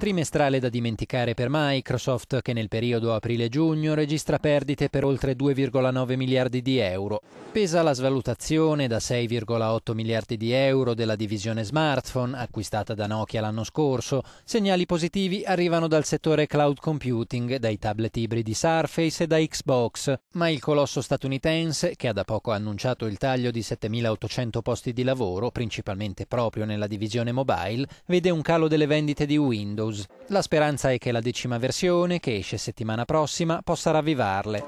Trimestrale da dimenticare per Microsoft che nel periodo aprile-giugno registra perdite per oltre 2,9 miliardi di euro. Pesa la svalutazione da 6,8 miliardi di euro della divisione smartphone acquistata da Nokia l'anno scorso. Segnali positivi arrivano dal settore cloud computing, dai tablet ibridi Surface e da Xbox, ma il colosso statunitense, che ha da poco annunciato il taglio di 7.800 posti di lavoro, principalmente proprio nella divisione mobile, vede un calo delle vendite di Windows Windows. La speranza è che la decima versione, che esce settimana prossima, possa ravvivarle.